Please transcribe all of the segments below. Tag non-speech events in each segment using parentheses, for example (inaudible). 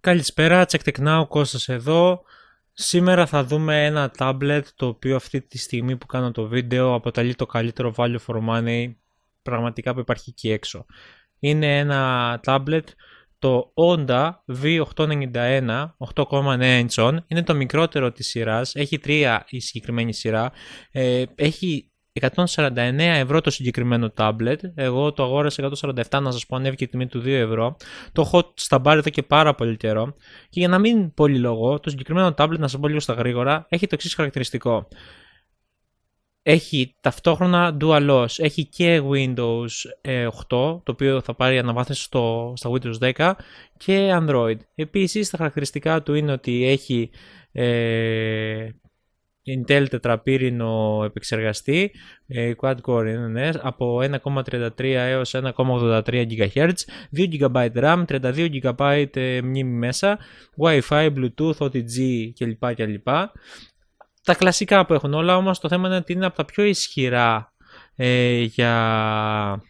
Καλησπέρα, Check Tech Now, Κώστας εδώ. Σήμερα θα δούμε ένα tablet το οποίο αυτή τη στιγμή που κάνω το βίντεο αποτελεί το καλύτερο value for money πραγματικά που υπάρχει εκεί έξω. Είναι ένα tablet το Honda V891 8,9 inch είναι το μικρότερο της σειράς, έχει τρία η συγκεκριμένη σειρά, ε, έχει 149 ευρώ το συγκεκριμένο τάμπλετ. Εγώ το αγόρασα 147, να σας πω, ανέβηκε η τιμή του 2 ευρώ. Το έχω στα μπάρ εδώ και πάρα πολύ καιρό. Και για να μην πολύ το συγκεκριμένο τάμπλετ, να σας πω λίγο στα γρήγορα, έχει το εξής χαρακτηριστικό. Έχει ταυτόχρονα dual OS, έχει και Windows 8, ε, το οποίο θα πάρει αναβάθμιση στο, στα Windows 10 και Android. Επίσης, τα χαρακτηριστικά του είναι ότι έχει ε, Intel τετραπύρινο επεξεργαστή, ε, quad core ναι, ναι από 1,33 έως 1,83 GHz, 2 GB RAM, 32 GB ε, μνήμη μέσα, Wi-Fi, Bluetooth, OTG κλπ. κλπ τα κλασικά που έχουν όλα, όμως το θέμα είναι ότι είναι από τα πιο ισχυρά ε, για,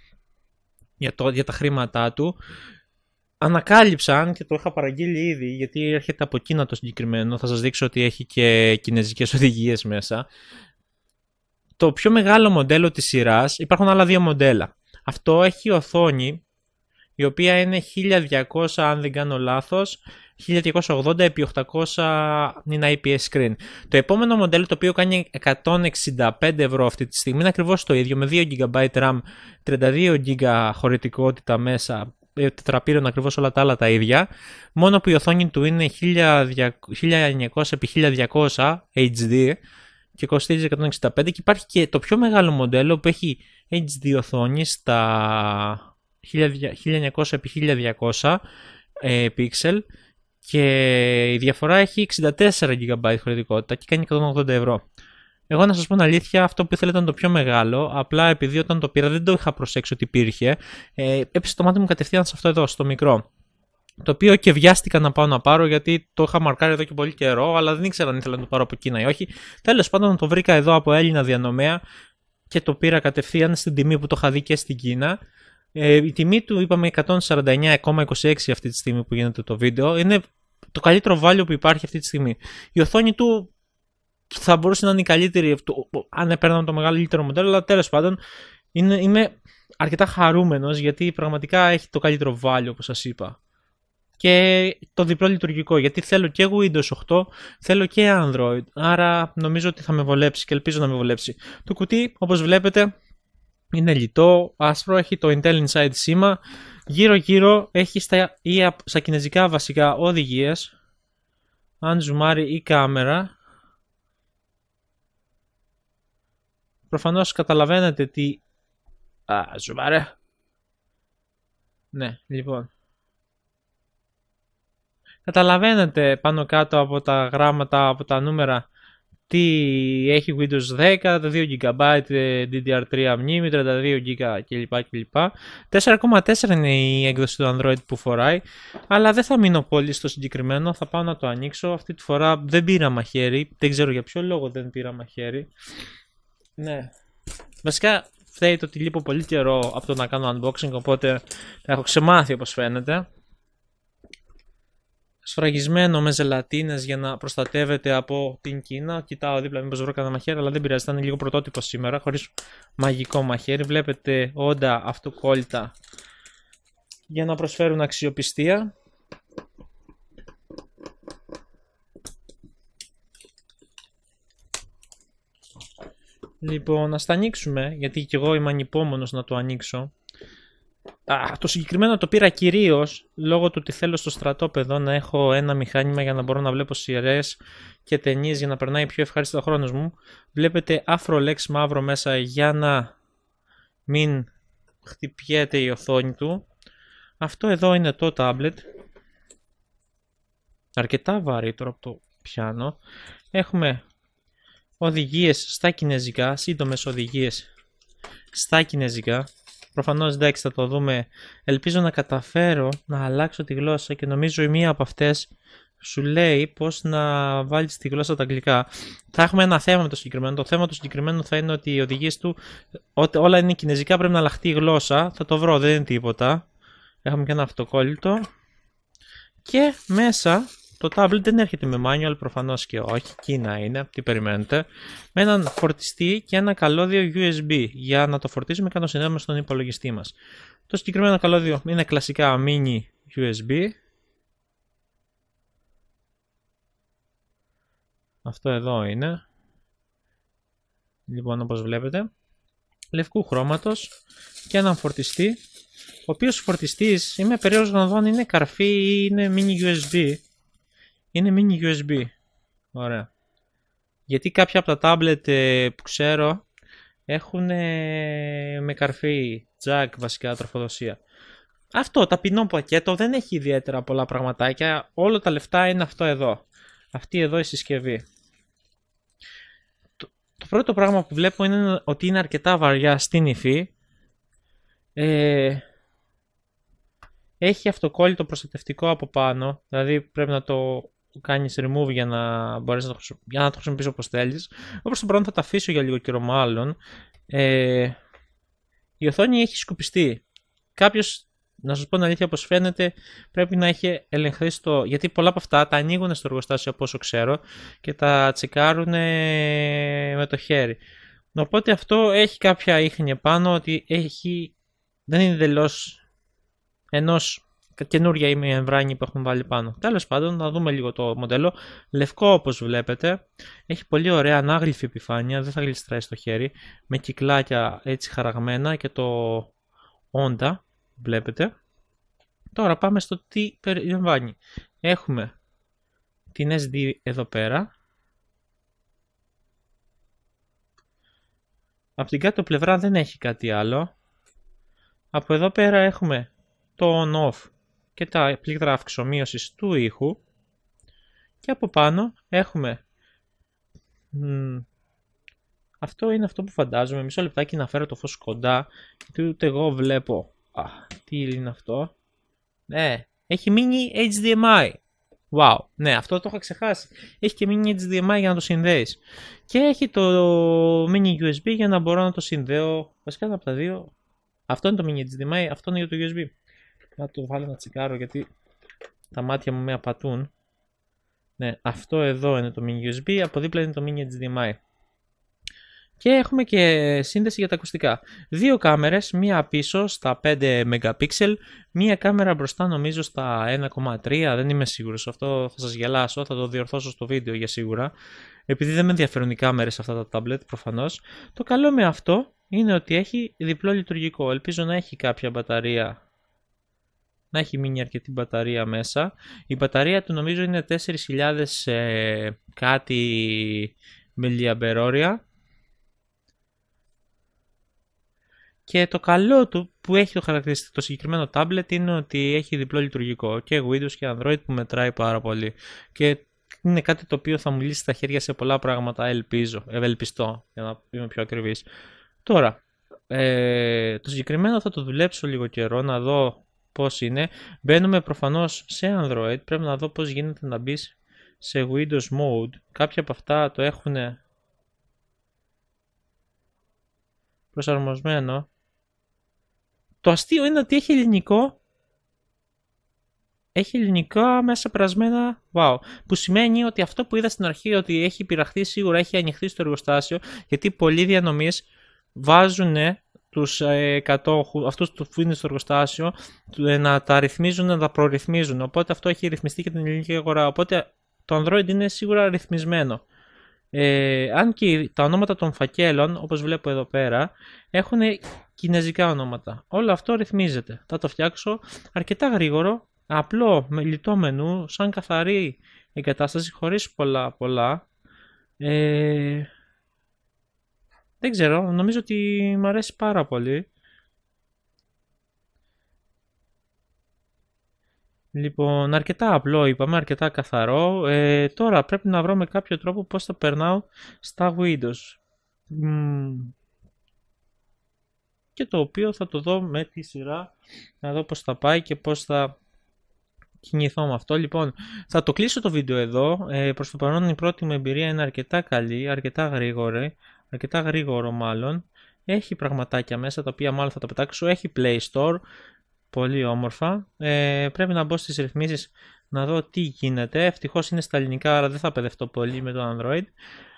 για, για τα χρήματά του. Ανακάλυψαν και το είχα παραγγείλει ήδη γιατί έρχεται από Κίνα το συγκεκριμένο. Θα σας δείξω ότι έχει και κινέζικες (laughs) οδηγίες μέσα. Το πιο μεγάλο μοντέλο της σειράς, υπάρχουν άλλα δύο μοντέλα. Αυτό έχει οθόνη η οποία είναι 1200 αν δεν κάνω λάθος 1280 επί 800 είναι IPS screen. Το επόμενο μοντέλο το οποίο κάνει 165 ευρώ αυτή τη στιγμή είναι ακριβώς το ίδιο με 2 GB RAM, 32 GB χωρητικότητα μέσα, ε, τετραπήρων, ακριβώς όλα τα άλλα τα ίδια, μόνο που η οθόνη του είναι 1900x1200 HD και κοστίζει 165 και υπάρχει και το πιο μεγάλο μοντέλο που έχει HD οθόνη στα 1900x1200 ε, pixel και η διαφορά έχει 64 GB χωρητικότητα και κάνει 180 ευρώ. Εγώ να σας πω την αλήθεια, αυτό που ήθελα ήταν το πιο μεγάλο. Απλά επειδή όταν το πήρα δεν το είχα προσέξει ότι υπήρχε. Ε, έπεσε το μάτι μου κατευθείαν σε αυτό εδώ, στο μικρό. Το οποίο και βιάστηκα να πάω να πάρω γιατί το είχα μαρκάρει εδώ και πολύ καιρό, αλλά δεν ήξερα αν ήθελα να το πάρω από Κίνα ή όχι. Τέλος πάντων, το βρήκα εδώ από Έλληνα διανομέα και το πήρα κατευθείαν στην τιμή που το είχα δει και στην Κίνα. Ε, η τιμή του είπαμε 149,26 αυτή τη στιγμή που γίνεται το βίντεο. Είναι το καλύτερο value που υπάρχει αυτή τη στιγμή. Η οθόνη του θα μπορούσε να είναι η καλύτερη αν έπαιρναμε το μεγαλύτερο μοντέλο, αλλά τέλος πάντων είναι, είμαι αρκετά χαρούμενος γιατί πραγματικά έχει το καλύτερο value όπως σας είπα. Και το διπλό λειτουργικό γιατί θέλω και Windows 8, θέλω και Android. Άρα νομίζω ότι θα με βολέψει και ελπίζω να με βολέψει. Το κουτί, όπως βλέπετε, είναι λιτό, άσπρο, έχει το Intel Inside σήμα. Γύρω-γύρω έχει στα, ή, στα κινέζικα βασικά οδηγίες. Αν ζουμάρει η κινεζικα βασικα οδηγιες Προφανώς καταλαβαίνετε τι... Α, ζουμάρε. Ναι, λοιπόν. Καταλαβαίνετε πάνω κάτω από τα γράμματα, από τα νούμερα τι έχει Windows 10, 2 GB DDR3 μνήμη, 32 GB κλπ. κλπ. 4,4 είναι η έκδοση του Android που φοράει, αλλά δεν θα μείνω πολύ στο συγκεκριμένο, θα πάω να το ανοίξω. Αυτή τη φορά δεν πήρα μαχαίρι, δεν ξέρω για ποιο λόγο δεν πήρα μαχαίρι. Ναι. Βασικά φταίει το ότι λείπω πολύ καιρό από το να κάνω unboxing, οπότε έχω ξεμάθει όπως φαίνεται σφραγισμένο με ζελατίνες για να προστατεύεται από την Κίνα. Κοιτάω δίπλα, μήπως βρω κανένα μαχαίρι, αλλά δεν πειράζει. Θα είναι λίγο πρωτότυπο σήμερα, χωρίς μαγικό μαχαίρι. Βλέπετε όντα αυτοκόλλητα για να προσφέρουν αξιοπιστία. Λοιπόν, να τα ανοίξουμε, γιατί και εγώ είμαι ανυπόμονος να το ανοίξω το συγκεκριμένο το πήρα κυρίως λόγω του ότι θέλω στο στρατόπεδο να έχω ένα μηχάνημα για να μπορώ να βλέπω σειρές και ταινίες για να περνάει πιο ευχάριστα ο χρόνος μου. Βλέπετε αφρολέξ μαύρο μέσα για να μην χτυπιέται η οθόνη του. Αυτό εδώ είναι το tablet. Αρκετά τώρα από το πιάνο. Έχουμε οδηγίες στα κινέζικα, σύντομες οδηγίες στα κινέζικα. Προφανώς εντάξει θα το δούμε. Ελπίζω να καταφέρω να αλλάξω τη γλώσσα και νομίζω η μία από αυτές. σου λέει πώς να βάλεις τη γλώσσα τα αγγλικά. Θα έχουμε ένα θέμα με το συγκεκριμένο. Το θέμα του συγκεκριμένου θα είναι ότι οι οδηγίες του, ότι όλα είναι κινέζικα, πρέπει να αλλάχτεί η γλώσσα. Θα το βρω, δεν είναι τίποτα. Έχουμε και ένα αυτοκόλλητο. Και μέσα το tablet δεν έρχεται με manual, προφανώς και όχι, Κίνα είναι, τι περιμένετε. Με έναν φορτιστή και ένα καλώδιο USB για να το φορτίσουμε και συνέδριο στον υπολογιστή μας. Το συγκεκριμένο καλώδιο είναι κλασικά mini USB. Αυτό εδώ είναι. Λοιπόν, όπως βλέπετε, λευκού χρώματος και έναν φορτιστή ο οποίος φορτιστής είμαι περίεργος να δω αν είναι καρφί ή είναι mini USB είναι mini USB. Ωραία. Γιατί κάποια από τα tablet ε, που ξέρω έχουν ε, με καρφί, jack βασικά τροφοδοσία. Αυτό, ταπεινό πακέτο, δεν έχει ιδιαίτερα πολλά πραγματάκια. Όλα τα λεφτά είναι αυτό εδώ. Αυτή εδώ η συσκευή. Το, πρώτο πράγμα που βλέπω είναι ότι είναι αρκετά βαριά στην υφή. Ε, έχει αυτοκόλλητο προστατευτικό από πάνω, δηλαδή πρέπει να το που κάνεις remove για να μπορέσεις να το, για να το χρησιμοποιήσει όπως θέλεις. Όπως τον πρώτο θα τα αφήσω για λίγο καιρό, μάλλον. Ε, η οθόνη έχει σκουπιστεί. Κάποιος, να σας πω την αλήθεια, όπως φαίνεται, πρέπει να έχει ελεγχθεί στο. Γιατί πολλά από αυτά τα ανοίγουν στο εργοστάσιο, από ξέρω, και τα τσεκάρουν ε, με το χέρι. Οπότε αυτό έχει κάποια ίχνη επάνω ότι έχει, δεν είναι εντελώς ενός καινούρια ή η εμβράνη που έχουν βάλει πάνω. Τέλος πάντων, να δούμε λίγο το μοντέλο. Λευκό όπως βλέπετε, έχει πολύ ωραία ανάγλυφη επιφάνεια, δεν θα γλιστράει στο χέρι, με κυκλάκια έτσι χαραγμένα και το όντα, βλέπετε. Τώρα πάμε στο τι περιλαμβάνει. Έχουμε την SD εδώ πέρα. Από την κάτω πλευρά δεν έχει κάτι άλλο. Από εδώ πέρα έχουμε το on-off και τα πλήκτρα αυξομοίωσης του ήχου και από πάνω έχουμε αυτό είναι αυτό που φαντάζομαι μισό λεπτάκι να φέρω το φως κοντά γιατί ούτε εγώ βλέπω Α, τι είναι αυτό ναι, έχει mini HDMI Wow, ναι αυτό το είχα ξεχάσει έχει και mini HDMI για να το συνδέεις και έχει το mini USB για να μπορώ να το συνδέω βασικά από τα δύο αυτό είναι το mini HDMI, αυτό είναι για το USB να το βάλω να τσιγάρο γιατί τα μάτια μου με απατούν. Ναι, αυτό εδώ είναι το mini USB, από δίπλα είναι το mini HDMI. Και έχουμε και σύνδεση για τα ακουστικά. Δύο κάμερες, μία πίσω στα 5 MP, μία κάμερα μπροστά νομίζω στα 1,3, δεν είμαι σίγουρος, αυτό θα σας γελάσω, θα το διορθώσω στο βίντεο για σίγουρα. Επειδή δεν με ενδιαφέρουν οι κάμερες αυτά τα tablet προφανώς. Το καλό με αυτό είναι ότι έχει διπλό λειτουργικό, ελπίζω να έχει κάποια μπαταρία να έχει μείνει αρκετή μπαταρία μέσα. Η μπαταρία του νομίζω είναι 4.000 ε, κάτι μιλιαμπερόρια. Και το καλό του που έχει το χαρακτηριστικό το συγκεκριμένο tablet είναι ότι έχει διπλό λειτουργικό και Windows και Android που μετράει πάρα πολύ. Και είναι κάτι το οποίο θα μου λύσει τα χέρια σε πολλά πράγματα, ελπίζω, ευελπιστώ, για να είμαι πιο ακριβής. Τώρα, ε, το συγκεκριμένο θα το δουλέψω λίγο καιρό, να δω πώς είναι. Μπαίνουμε προφανώς σε Android, πρέπει να δω πώς γίνεται να μπεις σε Windows Mode. Κάποια από αυτά το έχουν προσαρμοσμένο. Το αστείο είναι ότι έχει ελληνικό. Έχει ελληνικά μέσα περασμένα. Wow. Που σημαίνει ότι αυτό που είδα στην αρχή ότι έχει πειραχτεί σίγουρα έχει ανοιχθεί στο εργοστάσιο γιατί πολλοί διανομής βάζουν τους ε, κατόχους, αυτούς που είναι στο εργοστάσιο, ε, να τα ρυθμίζουν, να τα προρυθμίζουν. Οπότε αυτό έχει ρυθμιστεί και την ελληνική αγορά. Οπότε το Android είναι σίγουρα ρυθμισμένο. Ε, αν και τα ονόματα των φακέλων, όπως βλέπω εδώ πέρα, έχουν κινέζικα ονόματα. Όλο αυτό ρυθμίζεται. Θα το φτιάξω αρκετά γρήγορο, απλό, με λιτό μενού, σαν καθαρή εγκατάσταση, χωρίς πολλά πολλά. Δεν ξέρω, νομίζω ότι μου αρέσει πάρα πολύ. Λοιπόν, αρκετά απλό είπαμε, αρκετά καθαρό. Ε, τώρα πρέπει να βρω με κάποιο τρόπο πώς θα περνάω στα Windows. Και το οποίο θα το δω με τη σειρά, να δω πώς θα πάει και πώς θα κινηθώ με αυτό. Λοιπόν, θα το κλείσω το βίντεο εδώ. Ε, προς το παρόν η πρώτη μου εμπειρία είναι αρκετά καλή, αρκετά γρήγορη αρκετά γρήγορο μάλλον. Έχει πραγματάκια μέσα τα οποία μάλλον θα τα πετάξω. Έχει Play Store, πολύ όμορφα. Ε, πρέπει να μπω στις ρυθμίσεις να δω τι γίνεται. Ευτυχώς είναι στα ελληνικά, άρα δεν θα παιδευτώ πολύ με το Android.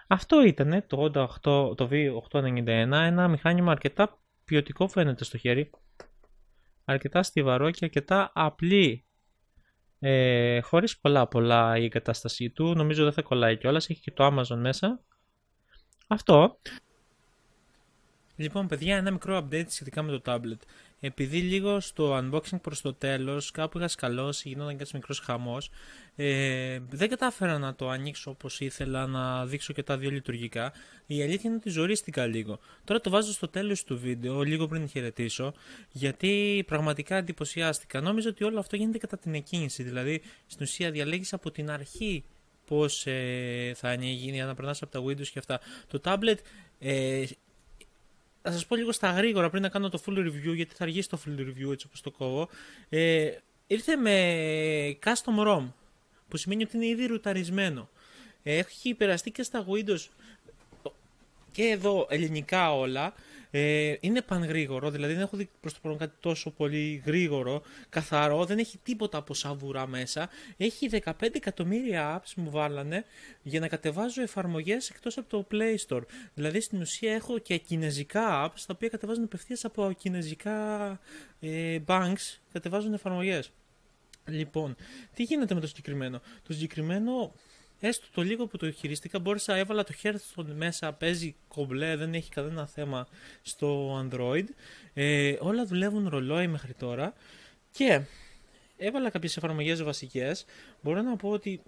Αυτό ήταν το, 88, το V891, ένα μηχάνημα αρκετά ποιοτικό φαίνεται στο χέρι. Αρκετά στιβαρό και αρκετά απλή. Ε, χωρίς πολλά πολλά η εγκατάστασή του, νομίζω δεν θα κολλάει κιόλας, έχει και το Amazon μέσα. Αυτό. Λοιπόν, παιδιά, ένα μικρό update σχετικά με το tablet. Επειδή λίγο στο unboxing προς το τέλος κάπου είχα σκαλώσει, γινόταν κάτι μικρός χαμός, ε, δεν κατάφερα να το ανοίξω όπως ήθελα, να δείξω και τα δύο λειτουργικά. Η αλήθεια είναι ότι ζορίστηκα λίγο. Τώρα το βάζω στο τέλος του βίντεο, λίγο πριν χαιρετήσω, γιατί πραγματικά εντυπωσιάστηκα. Νόμιζα ότι όλο αυτό γίνεται κατά την εκκίνηση, δηλαδή στην ουσία διαλέγεις από την αρχή πώς ε, θα ανοίγει, να περνάς από τα Windows και αυτά. Το tablet, ε, θα σας πω λίγο στα γρήγορα πριν να κάνω το full review, γιατί θα αργήσει το full review έτσι όπως το κόβω. Ε, ήρθε με custom ROM, που σημαίνει ότι είναι ήδη ρουταρισμένο. Έχει υπεραστεί και στα Windows και εδώ ελληνικά όλα ε, είναι πανγρήγορο, δηλαδή δεν έχω δει προς το παρόν κάτι τόσο πολύ γρήγορο, καθαρό, δεν έχει τίποτα από σαβουρά μέσα. Έχει 15 εκατομμύρια apps μου βάλανε για να κατεβάζω εφαρμογές εκτός από το Play Store. Δηλαδή στην ουσία έχω και κινέζικα apps τα οποία κατεβάζουν απευθείας από κινέζικα ε, banks, κατεβάζουν εφαρμογές. Λοιπόν, τι γίνεται με το συγκεκριμένο. Το συγκεκριμένο έστω το λίγο που το χειριστήκα μπόρεσα, έβαλα το Hearthstone μέσα, παίζει κομπλέ, δεν έχει κανένα θέμα στο Android. Ε, όλα δουλεύουν ρολόι μέχρι τώρα και έβαλα κάποιες εφαρμογές βασικές. Μπορώ να πω ότι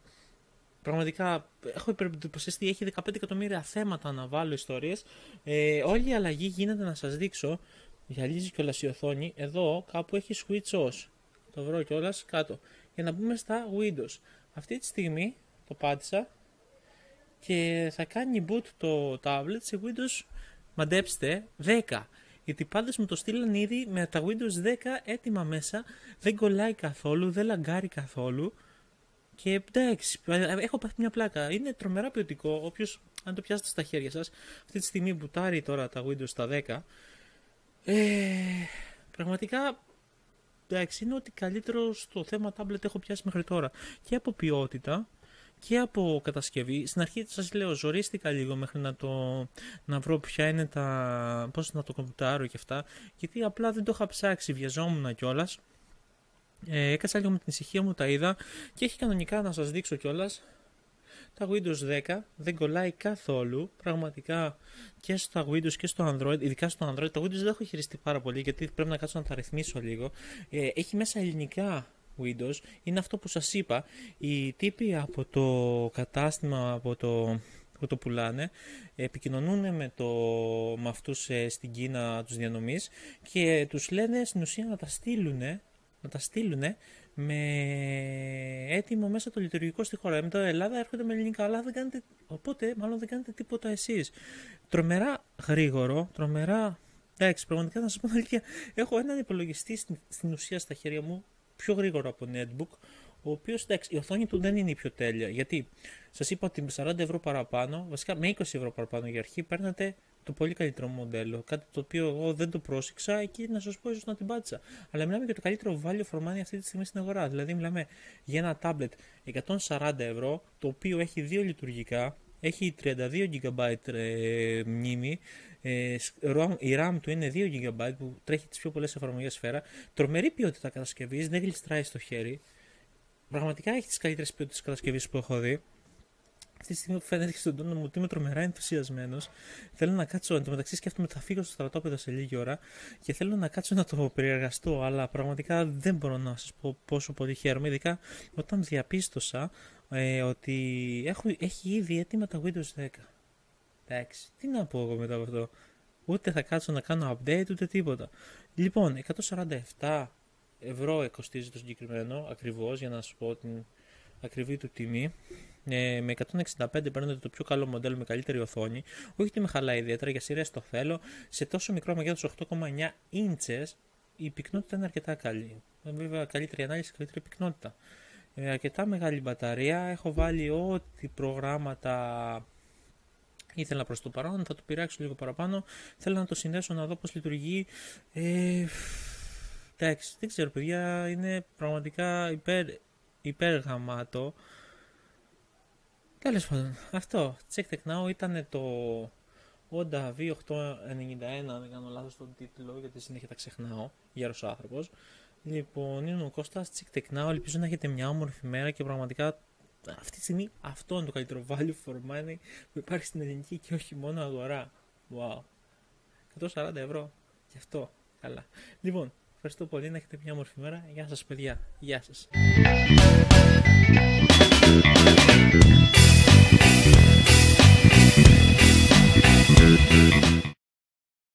Πραγματικά έχω υπερεντυπωσιαστεί, έχει 15 εκατομμύρια θέματα να βάλω ιστορίες. Ε, όλη η αλλαγή γίνεται να σας δείξω, γυαλίζει κιόλας η οθόνη, εδώ κάπου έχει switch OS, το βρω κιόλας κάτω, για να μπούμε στα Windows. Αυτή τη στιγμή το πάτησα και θα κάνει boot το tablet σε Windows, μαντέψτε, 10. Γιατί πάντως μου το στείλαν ήδη με τα Windows 10 έτοιμα μέσα, δεν κολλάει καθόλου, δεν λαγκάρει καθόλου. Και εντάξει, έχω πάθει μια πλάκα. Είναι τρομερά ποιοτικό. Όποιος, αν το πιάσετε στα χέρια σας, αυτή τη στιγμή μπουτάρει τώρα τα Windows τα 10. Ε, πραγματικά εντάξει, είναι ότι καλύτερο στο θέμα tablet έχω πιάσει μέχρι τώρα. Και από ποιότητα, και από κατασκευή. Στην αρχή σας λέω ζορίστηκα λίγο μέχρι να, το, να βρω ποια είναι τα... πώς να το κομπιουτάρω και αυτά γιατί απλά δεν το είχα ψάξει, βιαζόμουν κιόλας. Ε, έκασα λίγο με την ησυχία μου, τα είδα και έχει κανονικά να σας δείξω κιόλας. Τα Windows 10 δεν κολλάει καθόλου, πραγματικά και στα Windows και στο Android, ειδικά στο Android. Τα Windows δεν έχω χειριστεί πάρα πολύ γιατί πρέπει να κάτσω να τα ρυθμίσω λίγο. Ε, έχει μέσα ελληνικά Windows είναι αυτό που σας είπα. Οι τύποι από το κατάστημα από το, που το πουλάνε επικοινωνούν με, το, με αυτούς ε, στην Κίνα τους διανομής και τους λένε στην ουσία να τα στείλουν να τα στείλουν με έτοιμο μέσα το λειτουργικό στη χώρα. Ε, Μετά η Ελλάδα έρχονται με ελληνικά, αλλά δεν κάνετε, οπότε μάλλον δεν κάνετε τίποτα εσείς. Τρομερά γρήγορο, τρομερά Εντάξει, πραγματικά να σας πω την αλήθεια. Έχω έναν υπολογιστή στην, στην, ουσία στα χέρια μου πιο γρήγορο από netbook, ο οποίος εντάξει, η οθόνη του δεν είναι η πιο τέλεια. Γιατί σας είπα ότι με 40 ευρώ παραπάνω, βασικά με 20 ευρώ παραπάνω για αρχή, παίρνατε το πολύ καλύτερο μοντέλο. Κάτι το οποίο εγώ δεν το πρόσεξα και να σας πω ίσως να την πάτησα. Αλλά μιλάμε για το καλύτερο value for money αυτή τη στιγμή στην αγορά. Δηλαδή, μιλάμε για ένα tablet 140 ευρώ, το οποίο έχει δύο λειτουργικά, έχει 32 GB ε, μνήμη, ε, η RAM του είναι 2 GB που τρέχει τις πιο πολλές εφαρμογές σφαίρα, τρομερή ποιότητα κατασκευής, δεν γλιστράει στο χέρι, πραγματικά έχει τις καλύτερες ποιότητες κατασκευής που έχω δει. Αυτή τη στιγμή που φαίνεται και στον τόνο μου ότι είμαι τρομερά ενθουσιασμένος. Θέλω να κάτσω. Εν τω μεταξύ, σκέφτομαι ότι θα φύγω στο στρατόπεδο σε λίγη ώρα και θέλω να κάτσω να το περιεργαστώ. Αλλά πραγματικά δεν μπορώ να σας πω πόσο πολύ χαίρομαι, ειδικά όταν διαπίστωσα ε, ότι έχω, έχει ήδη έτοιμα τα Windows 10. Εντάξει, τι να πω εγώ μετά από αυτό. Ούτε θα κάτσω να κάνω update ούτε τίποτα. Λοιπόν, 147 ευρώ κοστίζει το συγκεκριμένο ακριβώς για να σου πω την ακριβή του τιμή. Ε, με 165 παίρνετε το πιο καλό μοντέλο με καλύτερη οθόνη. Όχι ότι με χαλάει ιδιαίτερα για σειρές το θέλω. Σε τόσο μικρό μεγέθος 8,9 ίντσες η πυκνότητα είναι αρκετά καλή. Ε, βέβαια, καλύτερη ανάλυση, καλύτερη πυκνότητα ε, αρκετά μεγάλη μπαταρία. Έχω βάλει ό,τι προγράμματα ήθελα προς το παρόν, θα το πειράξω λίγο παραπάνω. Θέλω να το συνδέσω να δω πώς λειτουργεί. Ε, εντάξει, δεν ξέρω παιδιά, είναι πραγματικά υπέρ, υπέρ γαμάτο. Τέλος πάντων, αυτό, check tech now ήταν το Honda V891, αν δεν κάνω λάθος τον τίτλο, γιατί συνέχεια τα ξεχνάω, γέρος άνθρωπος. Λοιπόν, είναι ο Κώστας Τσικτεκνάου. Ελπίζω να έχετε μια όμορφη μέρα και πραγματικά αυτή τη στιγμή αυτό είναι το καλύτερο value for money που υπάρχει στην ελληνική και όχι μόνο αγορά. Wow. 140 ευρώ. Γι' αυτό. Καλά. Λοιπόν, ευχαριστώ πολύ. Να έχετε μια όμορφη μέρα. Γεια σας παιδιά. Γεια σας.